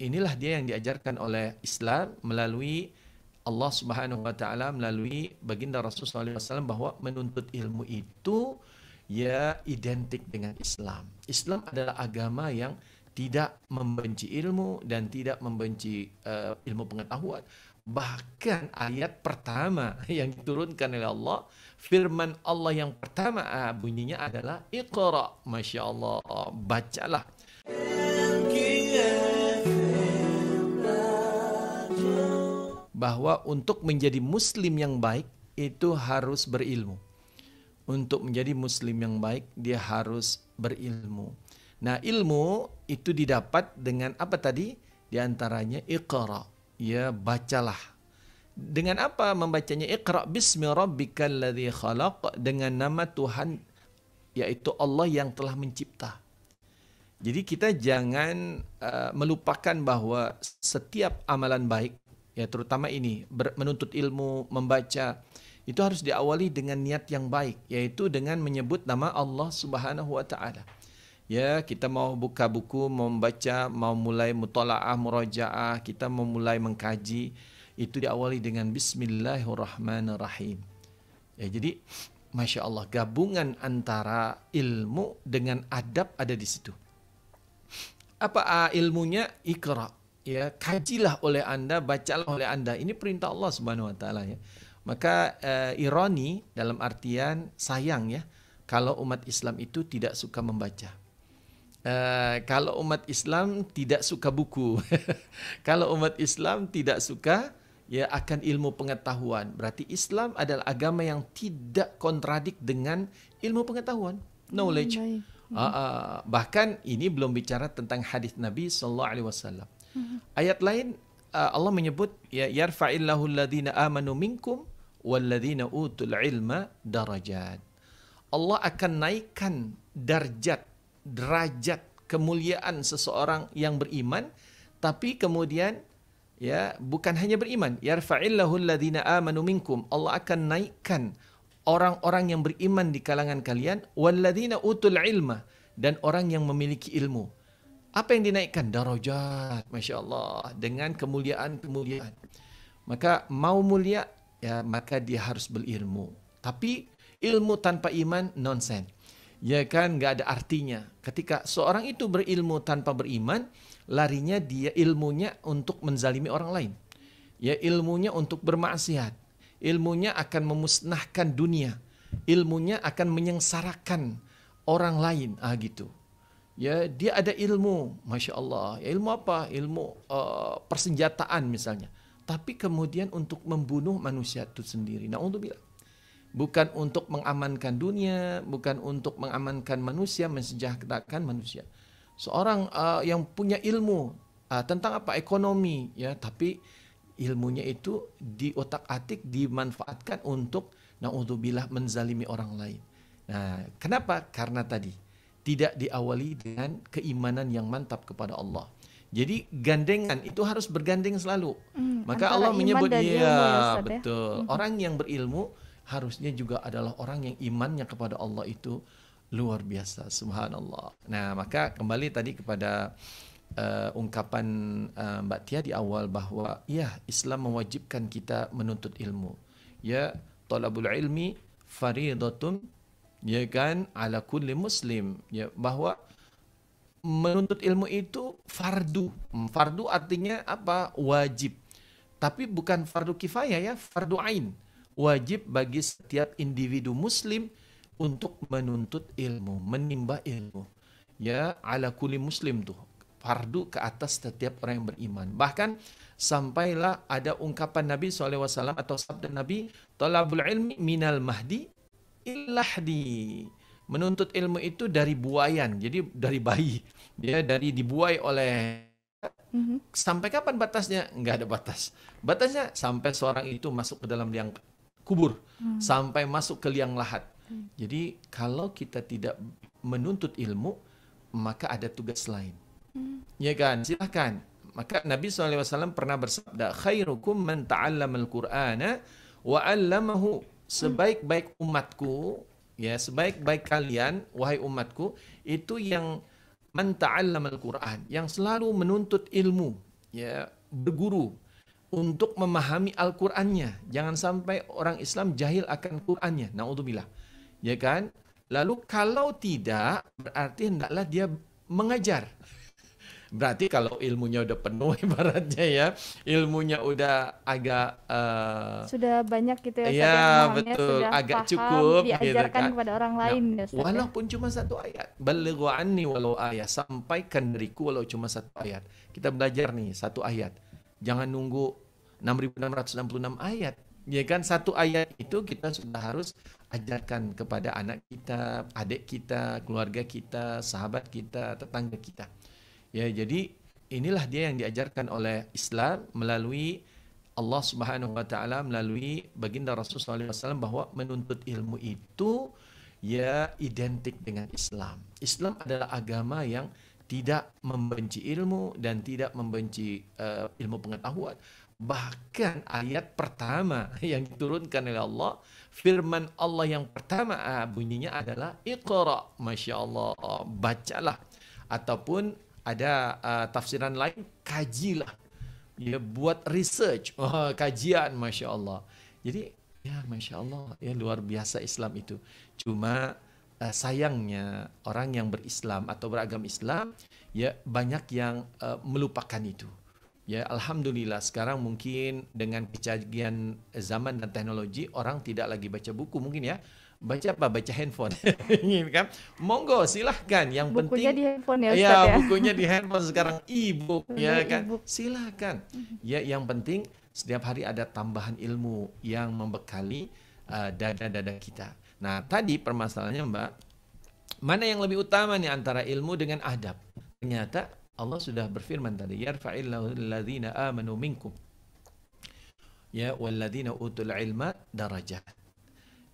inilah dia yang diajarkan oleh Islam melalui Allah Subhanahu wa taala melalui baginda Rasulullah SAW bahwa menuntut ilmu itu ya identik dengan Islam. Islam adalah agama yang tidak membenci ilmu dan tidak membenci uh, ilmu pengetahuan. Bahkan ayat pertama yang diturunkan oleh Allah, firman Allah yang pertama ah, bunyinya adalah Iqra. Masya Allah, bacalah bahwa untuk menjadi muslim yang baik itu harus berilmu. Untuk menjadi muslim yang baik dia harus berilmu. Nah, ilmu itu didapat dengan apa tadi? Di antaranya iqra, ya bacalah. Dengan apa membacanya iqra bismi rabbikal ladzi khalaq dengan nama Tuhan yaitu Allah yang telah mencipta. Jadi kita jangan uh, melupakan bahwa setiap amalan baik ya terutama ini menuntut ilmu, membaca itu harus diawali dengan niat yang baik yaitu dengan menyebut nama Allah Subhanahu wa taala. Ya, kita mau buka buku, mau membaca, mau mulai mutalaah, murajaah, kita mau mulai mengkaji, itu diawali dengan bismillahirrahmanirrahim. Ya, jadi Masya Allah, gabungan antara ilmu dengan adab ada di situ. Apa ah, ilmunya? Ikra ya kajilah oleh anda bacalah oleh anda ini perintah Allah subhanahu wa taala ya maka eh, ironi dalam artian sayang ya kalau umat Islam itu tidak suka membaca eh, kalau umat Islam tidak suka buku kalau umat Islam tidak suka ya akan ilmu pengetahuan berarti Islam adalah agama yang tidak kontradik dengan ilmu pengetahuan knowledge Hmm. Uh, uh, bahkan ini belum bicara tentang hadis Nabi Sallallahu Alaihi Wasallam Ayat lain uh, Allah menyebut ya yarfa'illahu alladhina amanu minkum walladhina utul ilma darajat. Allah akan naikkan derajat derajat kemuliaan seseorang yang beriman tapi kemudian ya bukan hanya beriman yarfa'illahu alladhina amanu minkum Allah akan naikkan orang-orang yang beriman di kalangan kalian walladhina utul ilma dan orang yang memiliki ilmu apa yang dinaikkan? Darajat, Masya Allah. Dengan kemuliaan-kemuliaan. Maka mau mulia, ya maka dia harus berilmu. Tapi ilmu tanpa iman, nonsen. Ya kan, nggak ada artinya. Ketika seorang itu berilmu tanpa beriman, larinya dia ilmunya untuk menzalimi orang lain. Ya ilmunya untuk bermaksiat. Ilmunya akan memusnahkan dunia. Ilmunya akan menyengsarakan orang lain. Ah gitu ya dia ada ilmu masya Allah ya, ilmu apa ilmu uh, persenjataan misalnya tapi kemudian untuk membunuh manusia itu sendiri nah untuk bilang bukan untuk mengamankan dunia bukan untuk mengamankan manusia mensejahterakan manusia seorang uh, yang punya ilmu uh, tentang apa ekonomi ya tapi ilmunya itu di otak atik dimanfaatkan untuk nah untuk bilah menzalimi orang lain nah kenapa karena tadi tidak diawali dengan keimanan yang mantap kepada Allah. Jadi gandengan itu harus bergandeng selalu. Hmm, Maka Allah menyebut dia ya, ya, betul. Ya. Orang yang berilmu harusnya juga adalah orang yang imannya kepada Allah itu luar biasa. Subhanallah. Nah, maka kembali tadi kepada uh, ungkapan uh, Mbak Tia di awal bahwa ya Islam mewajibkan kita menuntut ilmu. Ya, talabul ilmi faridatun ya kan ala kulli muslim ya bahwa menuntut ilmu itu fardu hmm, fardu artinya apa wajib tapi bukan fardu kifayah ya fardu ain wajib bagi setiap individu muslim untuk menuntut ilmu menimba ilmu ya ala kulli muslim tuh fardu ke atas setiap orang yang beriman. Bahkan sampailah ada ungkapan Nabi SAW atau sabda Nabi, Talabul ilmi minal mahdi ilahdi menuntut ilmu itu dari buayan jadi dari bayi ya dari dibuai oleh mhm. sampai kapan batasnya nggak ada batas batasnya sampai seorang itu masuk ke dalam liang kubur mm. sampai masuk ke liang lahat hmm. jadi kalau kita tidak menuntut ilmu maka ada tugas lain mm. ya kan silahkan maka Nabi saw pernah bersabda khairukum man ta'allama al-Qur'ana wa 'allamahu sebaik-baik umatku ya sebaik-baik kalian wahai umatku itu yang man al Quran yang selalu menuntut ilmu ya berguru untuk memahami Al-Qur'annya jangan sampai orang Islam jahil akan Qur'annya naudzubillah ya kan lalu kalau tidak berarti hendaklah dia mengajar Berarti kalau ilmunya udah penuh ibaratnya ya, ilmunya udah agak uh, sudah banyak gitu ya. Iya, ya, betul, sudah agak paham, cukup diajarkan gitu kan. kepada orang nah, lain ya, ya, Walaupun cuma satu ayat, balighu anni walau ayat, sampaikan diriku walau cuma satu ayat. Kita belajar nih satu ayat. Jangan nunggu 6666 ayat ya kan satu ayat itu kita sudah harus ajarkan kepada anak kita, adik kita, keluarga kita, sahabat kita, tetangga kita. Ya, jadi inilah dia yang diajarkan oleh Islam melalui Allah Subhanahu wa taala melalui baginda Rasulullah SAW bahwa menuntut ilmu itu ya identik dengan Islam. Islam adalah agama yang tidak membenci ilmu dan tidak membenci uh, ilmu pengetahuan. Bahkan ayat pertama yang diturunkan oleh Allah, firman Allah yang pertama ah, bunyinya adalah Iqra, Masya Allah, bacalah. Ataupun ada uh, tafsiran lain kajilah ya buat research oh, kajian masya Allah jadi ya masya Allah ya luar biasa Islam itu cuma uh, sayangnya orang yang berislam atau beragam Islam ya banyak yang uh, melupakan itu ya alhamdulillah sekarang mungkin dengan kecanggihan zaman dan teknologi orang tidak lagi baca buku mungkin ya baca apa baca handphone ingin iya, kan monggo silahkan yang bukunya penting di handphone ya, iya, Ustaz, ya, bukunya di handphone sekarang e-book ya kan silahkan mm-hmm. ya yang penting setiap hari ada tambahan ilmu yang membekali eh, dada-dada uh, kita nah tadi permasalahannya mbak mana yang lebih utama nih antara ilmu dengan adab ternyata Allah sudah berfirman tadi ya alladhina amanu minkum ya walladzina utul ilma darajat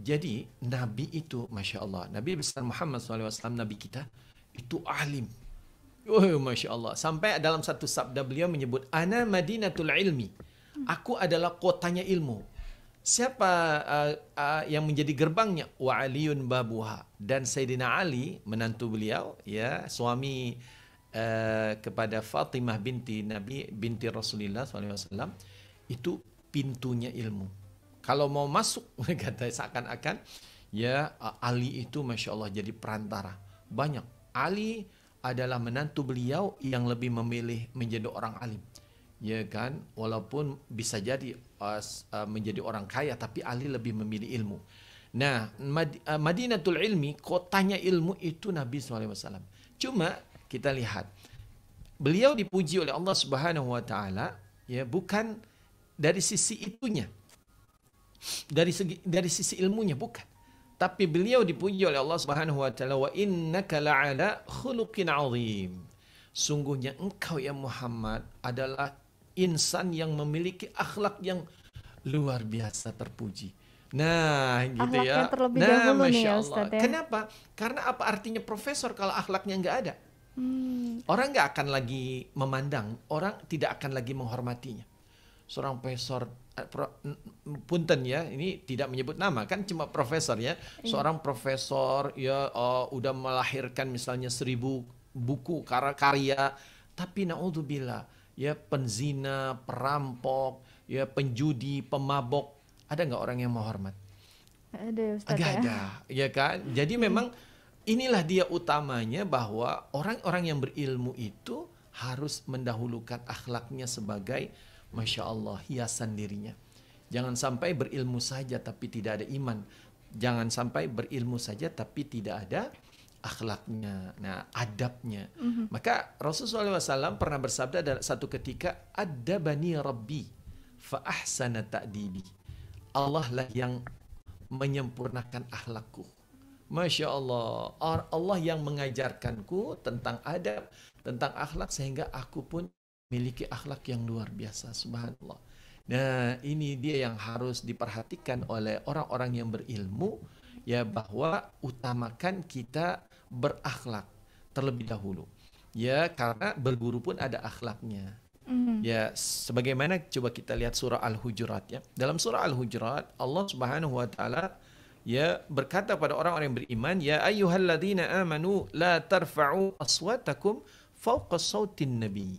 jadi Nabi itu, masya Allah, Nabi besar Muhammad SAW, Nabi kita itu alim. Oh, masya Allah. Sampai dalam satu sabda beliau menyebut, Ana Madinatul Ilmi. Aku adalah kotanya ilmu. Siapa uh, uh, yang menjadi gerbangnya? Wa Aliun Babuha. Dan Sayyidina Ali, menantu beliau, ya suami uh, kepada Fatimah binti Nabi binti Rasulullah SAW, itu pintunya ilmu kalau mau masuk kata seakan-akan ya eh, Ali itu masya Allah jadi perantara banyak. Ali adalah menantu beliau yang lebih memilih menjadi orang alim. Ya kan, walaupun bisa jadi uh, menjadi orang kaya tapi Ali lebih memilih ilmu. Nah, Mad eh, Madinatul Ilmi, kotanya ilmu itu Nabi SAW. Cuma kita lihat beliau dipuji oleh Allah Subhanahu wa taala ya bukan dari sisi itunya dari segi dari sisi ilmunya bukan tapi beliau dipuji oleh Allah Subhanahu wa taala wa innaka la'ala khuluqin azim sungguhnya engkau ya Muhammad adalah insan yang memiliki akhlak yang luar biasa terpuji Nah, gitu akhlak ya. Terlebih nah, dahulu masya nih, ya, Allah. ya. Kenapa? Karena apa artinya profesor kalau akhlaknya nggak ada? Hmm. Orang nggak akan lagi memandang, orang tidak akan lagi menghormatinya. Seorang profesor Eh, punten ya ini tidak menyebut nama kan cuma profesor ya iya. seorang profesor ya uh, udah melahirkan misalnya seribu buku karya karya tapi naudzubillah ya penzina perampok ya penjudi pemabok ada nggak orang yang menghormat ada Ustaz Agak ya. ada ya kan jadi hmm. memang inilah dia utamanya bahwa orang-orang yang berilmu itu harus mendahulukan akhlaknya sebagai Masya Allah, hiasan dirinya. Jangan sampai berilmu saja tapi tidak ada iman. Jangan sampai berilmu saja tapi tidak ada akhlaknya, nah adabnya. Mm -hmm. Maka Rasulullah SAW pernah bersabda dalam satu ketika, ada bani Rabbi, faahsana ta'dibi. Allah lah yang menyempurnakan akhlakku. Masya Allah, Allah yang mengajarkanku tentang adab, tentang akhlak sehingga aku pun Miliki akhlak yang luar biasa subhanallah nah ini dia yang harus diperhatikan oleh orang-orang yang berilmu ya bahwa utamakan kita berakhlak terlebih dahulu ya karena berguru pun ada akhlaknya mm. ya sebagaimana coba kita lihat surah al-hujurat ya dalam surah al-hujurat Allah Subhanahu wa taala ya berkata pada orang-orang yang beriman ya ayyuhalladzina amanu la tarfa'u aswatakum fawqa sautin nabi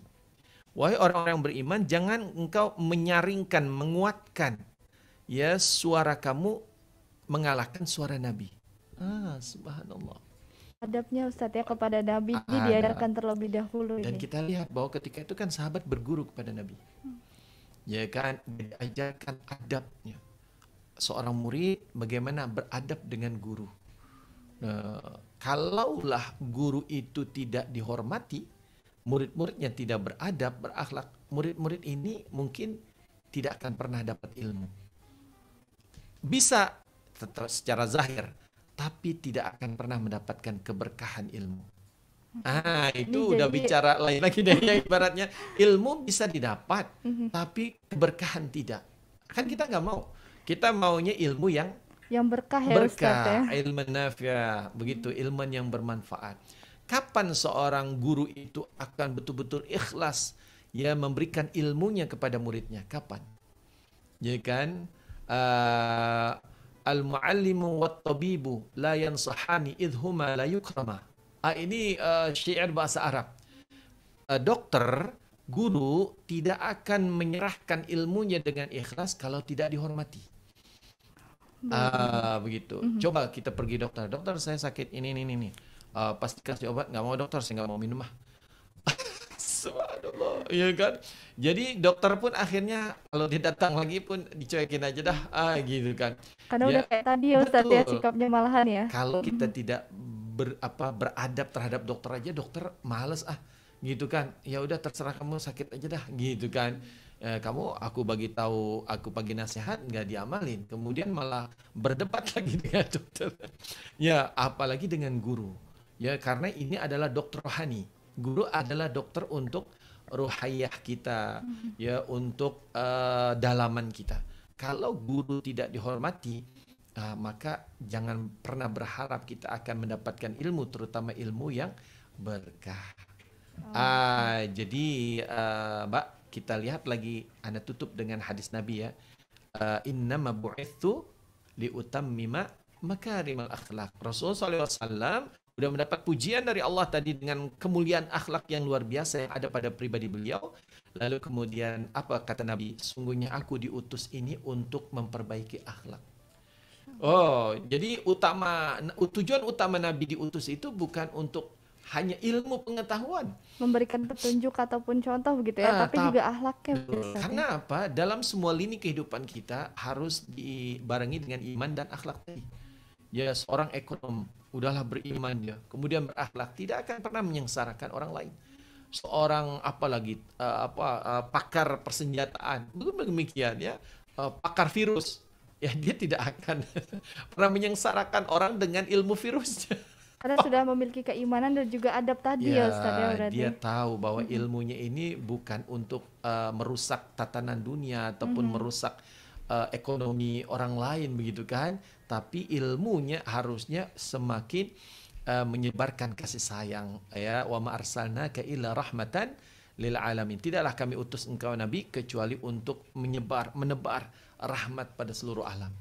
Wahai orang-orang yang beriman, jangan engkau menyaringkan, menguatkan ya suara kamu mengalahkan suara Nabi. Ah, subhanallah. Adabnya Ustaz ya kepada Nabi ah, diajarkan ah, ah. terlebih dahulu Dan ini. kita lihat bahwa ketika itu kan sahabat berguru kepada Nabi. Hmm. Ya kan diajarkan adabnya. Seorang murid bagaimana beradab dengan guru. Nah, kalaulah guru itu tidak dihormati, murid muridnya tidak beradab, berakhlak, murid-murid ini mungkin tidak akan pernah dapat ilmu. Bisa secara zahir, tapi tidak akan pernah mendapatkan keberkahan ilmu. Hmm. Ah, itu ini udah bicara lain lagi deh ya ibaratnya ilmu bisa didapat, mhm. tapi keberkahan tidak. Kan kita nggak mau. Kita maunya ilmu yang yang berkah ya berkah, Ustaz ya. ilmu nafya, begitu ilmu yang bermanfaat kapan seorang guru itu akan betul-betul ikhlas ya memberikan ilmunya kepada muridnya? Kapan? Ya kan? Uh, Al-muallimu wat tabibu la yansahani idhuma la yukrama. Ah, ini uh, ah, syair bahasa Arab. Uh, dokter, guru tidak akan menyerahkan ilmunya dengan ikhlas kalau tidak dihormati. uh, begitu. Mm -hmm. Coba kita pergi dokter. Dokter saya sakit ini ini. ini uh, pas dikasih obat nggak mau dokter saya nggak mau minum ah Subhanallah, ya kan? Jadi dokter pun akhirnya kalau dia datang lagi pun dicuekin aja dah, ah gitu kan. Karena ya, udah kayak tadi ya Ustaz ya sikapnya malahan ya. Kalau hmm. kita tidak ber, apa beradab terhadap dokter aja dokter males ah gitu kan. Ya udah terserah kamu sakit aja dah gitu kan. Eh, kamu aku bagi tahu aku pagi nasihat nggak diamalin kemudian malah berdebat lagi dengan dokter ya apalagi dengan guru Ya, karena ini adalah dokter rohani. Guru adalah dokter untuk ruhayah kita, mhm. ya untuk uh, dalaman kita. Kalau guru tidak dihormati, uh, maka jangan pernah berharap kita akan mendapatkan ilmu, terutama ilmu yang berkah. Oh. Ah, jadi uh, Mbak, kita lihat lagi Anda tutup dengan hadis Nabi ya. Uh, liutam mimak liutammima makarimal akhlak. Rasulullah SAW Beliau mendapat pujian dari Allah tadi dengan kemuliaan akhlak yang luar biasa yang ada pada pribadi beliau. Lalu kemudian apa kata Nabi? Sungguhnya aku diutus ini untuk memperbaiki akhlak. Oh, jadi utama tujuan utama Nabi diutus itu bukan untuk hanya ilmu pengetahuan. Memberikan petunjuk ataupun contoh begitu ya, nah, tapi, juga akhlaknya gitu. Karena apa? Dalam semua lini kehidupan kita harus dibarengi dengan iman dan akhlak tadi. Ya, seorang ekonom udahlah beriman dia, kemudian berakhlak, tidak akan pernah menyengsarakan orang lain. Seorang apalagi uh, apa uh, pakar persenjataan, demikian ya, uh, pakar virus, ya dia tidak akan pernah menyengsarakan orang dengan ilmu virusnya. Karena sudah memiliki keimanan dan juga adab tadi ya, ya Ustaz ya Dia tahu bahwa ilmunya ini bukan untuk uh, merusak tatanan dunia ataupun mm -hmm. merusak uh, ekonomi orang lain begitu kan tapi ilmunya harusnya semakin uh, menyebarkan kasih sayang ya wa ma ka illa rahmatan lil alamin tidaklah kami utus engkau nabi kecuali untuk menyebar menebar rahmat pada seluruh alam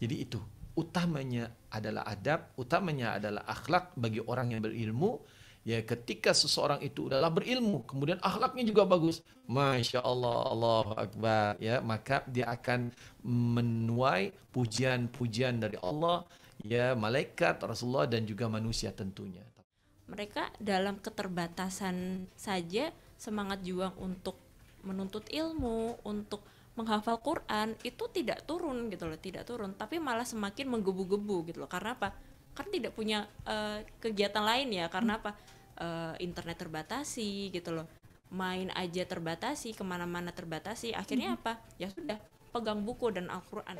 jadi itu utamanya adalah adab utamanya adalah akhlak bagi orang yang berilmu Ya ketika seseorang itu adalah berilmu, kemudian akhlaknya juga bagus, masya Allah, Allah Akbar, ya maka dia akan menuai pujian-pujian dari Allah, ya malaikat, Rasulullah dan juga manusia tentunya. Mereka dalam keterbatasan saja semangat juang untuk menuntut ilmu, untuk menghafal Quran itu tidak turun gitu loh, tidak turun, tapi malah semakin menggebu-gebu gitu loh. Karena apa? Kan tidak punya uh, kegiatan lain ya. Karena apa? uh, internet terbatasi gitu loh main aja terbatasi kemana-mana terbatasi akhirnya mm -hmm. apa ya sudah pegang buku dan Al-Quran.